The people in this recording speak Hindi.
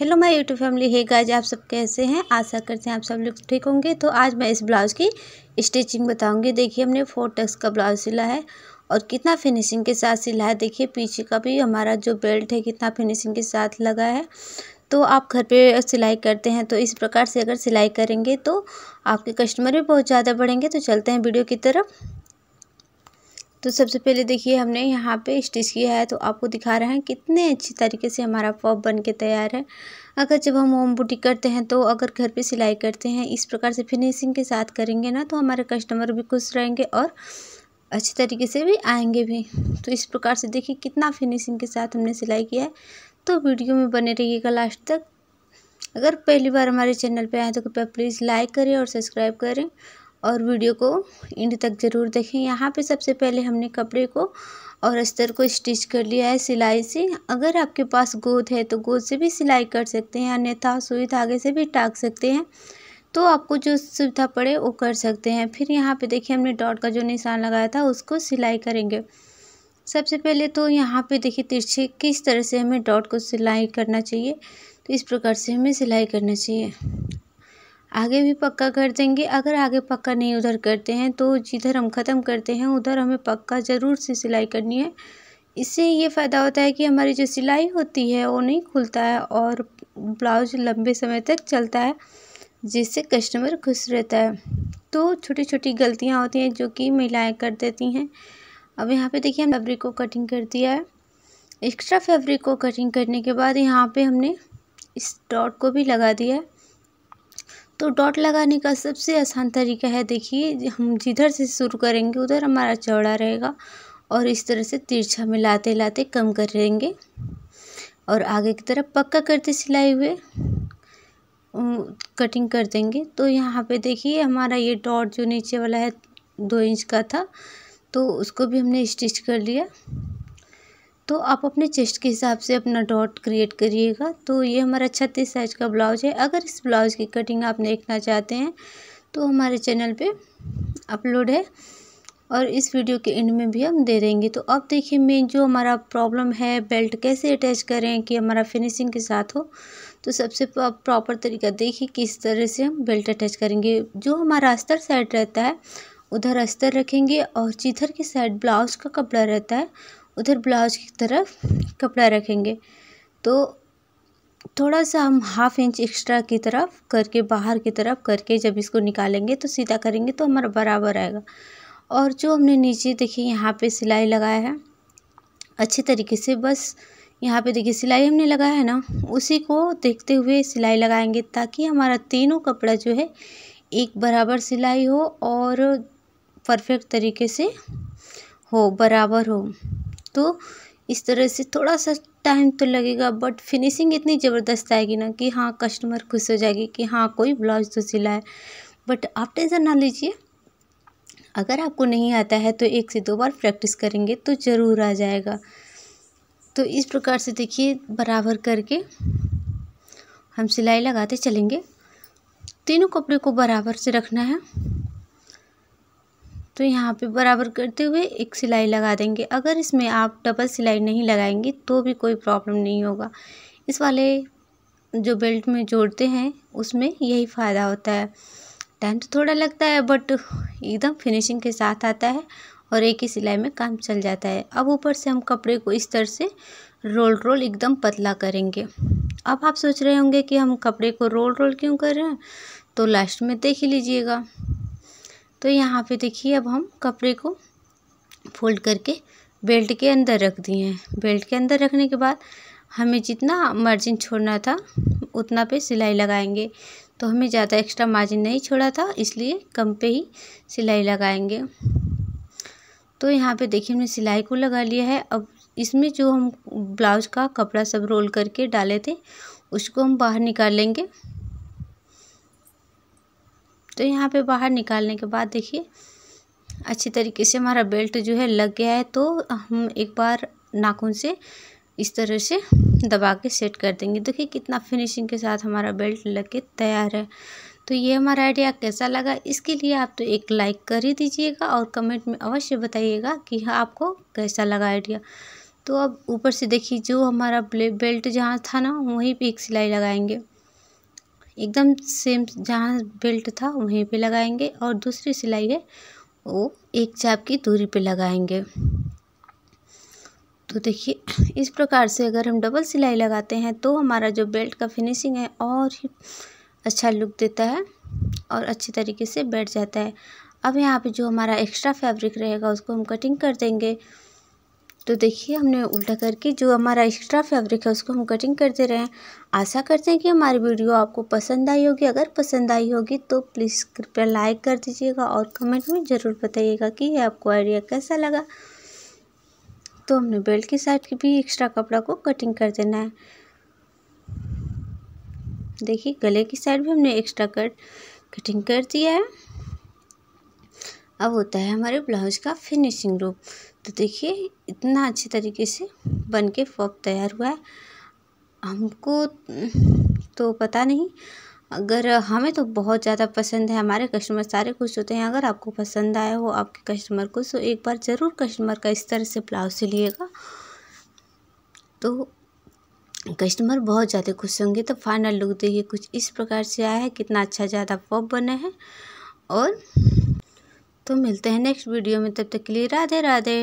हेलो माय यूट्यूब फैमिली है गाइज आप सब कैसे हैं आशा करते हैं आप सब लोग ठीक होंगे तो आज मैं इस ब्लाउज़ की स्टिचिंग बताऊंगी देखिए हमने फोर टक्स का ब्लाउज़ सिला है और कितना फिनिशिंग के साथ सिला है देखिए पीछे का भी हमारा जो बेल्ट है कितना फिनिशिंग के साथ लगा है तो आप घर पे सिलाई करते हैं तो इस प्रकार से अगर सिलाई करेंगे तो आपके कस्टमर भी बहुत ज़्यादा बढ़ेंगे तो चलते हैं वीडियो की तरफ तो सबसे पहले देखिए हमने यहाँ पे स्टिच किया है तो आपको दिखा रहे हैं कितने अच्छी तरीके से हमारा फॉप बन के तैयार है अगर जब हम होम बुटीक करते हैं तो अगर घर पे सिलाई करते हैं इस प्रकार से फिनिशिंग के साथ करेंगे ना तो हमारे कस्टमर भी खुश रहेंगे और अच्छे तरीके से भी आएंगे भी तो इस प्रकार से देखिए कितना फिनिशिंग के साथ हमने सिलाई किया है तो वीडियो में बने रहिएगा लास्ट तक अगर पहली बार हमारे चैनल पे आए तो कृपया प्लीज़ लाइक करें और सब्सक्राइब करें और वीडियो को एंड तक ज़रूर देखें यहाँ पे सबसे पहले हमने कपड़े को और अस्तर को स्टिच कर लिया है सिलाई से अगर आपके पास गोद है तो गोद से भी सिलाई कर सकते हैं अन्यथा सुई धागे से भी टाक सकते हैं तो आपको जो सुविधा पड़े वो कर सकते हैं फिर यहाँ पे देखिए हमने डॉट का जो निशान लगाया था उसको सिलाई करेंगे सबसे पहले तो यहाँ पे देखिए तिरछे किस तरह से हमें डॉट को सिलाई करना चाहिए तो इस प्रकार से हमें सिलाई करना चाहिए आगे भी पक्का कर देंगे अगर आगे पक्का नहीं उधर करते हैं तो जिधर हम ख़त्म करते हैं उधर हमें पक्का ज़रूर से सिलाई करनी है इससे ये फ़ायदा होता है कि हमारी जो सिलाई होती है वो नहीं खुलता है और ब्लाउज लंबे समय तक चलता है जिससे कस्टमर खुश रहता है तो छोटी छोटी गलतियाँ होती हैं जो कि महिलाएँ कर देती हैं अब यहाँ पर देखिए हम फैब्रिक को कटिंग कर दिया है एक्स्ट्रा फैब्रिक को कटिंग करने के बाद यहाँ पर हमने इस डॉट को भी लगा दिया है तो डॉट लगाने का सबसे आसान तरीका है देखिए हम जिधर से शुरू करेंगे उधर हमारा चौड़ा रहेगा और इस तरह से तिरछा में लाते लाते कम करेंगे और आगे की तरफ पक्का करते सिलाई हुए कटिंग कर देंगे तो यहाँ पे देखिए हमारा ये डॉट जो नीचे वाला है दो इंच का था तो उसको भी हमने स्टिच कर लिया तो आप अपने चेस्ट के हिसाब से अपना डॉट क्रिएट करिएगा तो ये हमारा छत्तीस साइज का ब्लाउज है अगर इस ब्लाउज की कटिंग आप देखना चाहते हैं तो हमारे चैनल पे अपलोड है और इस वीडियो के एंड में भी हम दे देंगे तो अब देखिए मेन जो हमारा प्रॉब्लम है बेल्ट कैसे अटैच करें कि हमारा फिनिशिंग के साथ हो तो सबसे प्रॉपर तरीका देखिए किस तरह से हम बेल्ट अटैच करेंगे जो हमारा अस्तर साइड रहता है उधर अस्तर रखेंगे और चिथर की साइड ब्लाउज का कपड़ा रहता है उधर ब्लाउज की तरफ कपड़ा रखेंगे तो थोड़ा सा हम हाफ इंच एक्स्ट्रा की तरफ करके बाहर की तरफ करके जब इसको निकालेंगे तो सीधा करेंगे तो हमारा बराबर आएगा और जो हमने नीचे देखिए यहाँ पे सिलाई लगाया है अच्छे तरीके से बस यहाँ पे देखिए सिलाई हमने लगाया है ना उसी को देखते हुए सिलाई लगाएंगे ताकि हमारा तीनों कपड़ा जो है एक बराबर सिलाई हो और परफेक्ट तरीके से हो बराबर हो तो इस तरह से थोड़ा सा टाइम तो लगेगा बट फिनिशिंग इतनी ज़बरदस्त आएगी ना कि हाँ कस्टमर खुश हो जाएगी कि हाँ कोई ब्लाउज तो सिलाए बट आप टेंशन ना लीजिए अगर आपको नहीं आता है तो एक से दो बार प्रैक्टिस करेंगे तो ज़रूर आ जाएगा तो इस प्रकार से देखिए बराबर करके हम सिलाई लगाते चलेंगे तीनों कपड़े को बराबर से रखना है तो यहाँ पे बराबर करते हुए एक सिलाई लगा देंगे अगर इसमें आप डबल सिलाई नहीं लगाएंगे तो भी कोई प्रॉब्लम नहीं होगा इस वाले जो बेल्ट में जोड़ते हैं उसमें यही फ़ायदा होता है टाइम तो थोड़ा लगता है बट एकदम फिनिशिंग के साथ आता है और एक ही सिलाई में काम चल जाता है अब ऊपर से हम कपड़े को इस तरह से रोल रोल एकदम पतला करेंगे अब आप सोच रहे होंगे कि हम कपड़े को रोल रोल क्यों कर रहे हैं तो लास्ट में देख लीजिएगा तो यहाँ पे देखिए अब हम कपड़े को फोल्ड करके बेल्ट के अंदर रख दिए हैं बेल्ट के अंदर रखने के बाद हमें जितना मार्जिन छोड़ना था उतना पे सिलाई लगाएंगे तो हमें ज़्यादा एक्स्ट्रा मार्जिन नहीं छोड़ा था इसलिए कम पे ही सिलाई लगाएंगे तो यहाँ पे देखिए हमने सिलाई को लगा लिया है अब इसमें जो हम ब्लाउज का कपड़ा सब रोल करके डाले थे उसको हम बाहर निकाल लेंगे तो यहाँ पे बाहर निकालने के बाद देखिए अच्छी तरीके से हमारा बेल्ट जो है लग गया है तो हम एक बार नाखून से इस तरह से दबा के सेट कर देंगे देखिए कितना फिनिशिंग के साथ हमारा बेल्ट लग के तैयार है तो ये हमारा आइडिया कैसा लगा इसके लिए आप तो एक लाइक कर ही दीजिएगा और कमेंट में अवश्य बताइएगा कि हाँ आपको कैसा लगा आइडिया तो अब ऊपर से देखिए जो हमारा बेल्ट जहाँ था ना वहीं पे एक सिलाई लगाएंगे एकदम सेम जहाँ बेल्ट था वहीं पे लगाएंगे और दूसरी सिलाई है वो एक चाप की दूरी पे लगाएंगे तो देखिए इस प्रकार से अगर हम डबल सिलाई लगाते हैं तो हमारा जो बेल्ट का फिनिशिंग है और ही अच्छा लुक देता है और अच्छी तरीके से बैठ जाता है अब यहाँ पे जो हमारा एक्स्ट्रा फैब्रिक रहेगा उसको हम कटिंग कर देंगे तो देखिए हमने उल्टा करके जो हमारा एक्स्ट्रा फैब्रिक है उसको हम कटिंग कर दे रहे हैं आशा करते हैं कि हमारी वीडियो आपको पसंद आई होगी अगर पसंद आई होगी तो प्लीज़ कृपया लाइक कर दीजिएगा और कमेंट में ज़रूर बताइएगा कि यह आपको आइडिया कैसा लगा तो हमने बेल्ट की साइड की भी एक्स्ट्रा कपड़ा को कटिंग कर देना है देखिए गले की साइड भी हमने एक्स्ट्रा कट कटिंग कर दिया है अब होता है हमारे ब्लाउज का फिनिशिंग रूप तो देखिए इतना अच्छे तरीके से बन के फ़ॉक तैयार हुआ है हमको तो पता नहीं अगर हमें तो बहुत ज़्यादा पसंद है हमारे कस्टमर सारे खुश होते हैं अगर आपको पसंद आया हो आपके कस्टमर को तो एक बार ज़रूर कस्टमर का इस तरह से ब्लाउज सिलिएगा तो कस्टमर बहुत ज़्यादा खुश होंगे तो फाइनल लुक देखिए कुछ इस प्रकार से आया है कितना अच्छा ज़्यादा पॉप बना है और तो मिलते हैं नेक्स्ट वीडियो में तब तक के लिए राधे राधे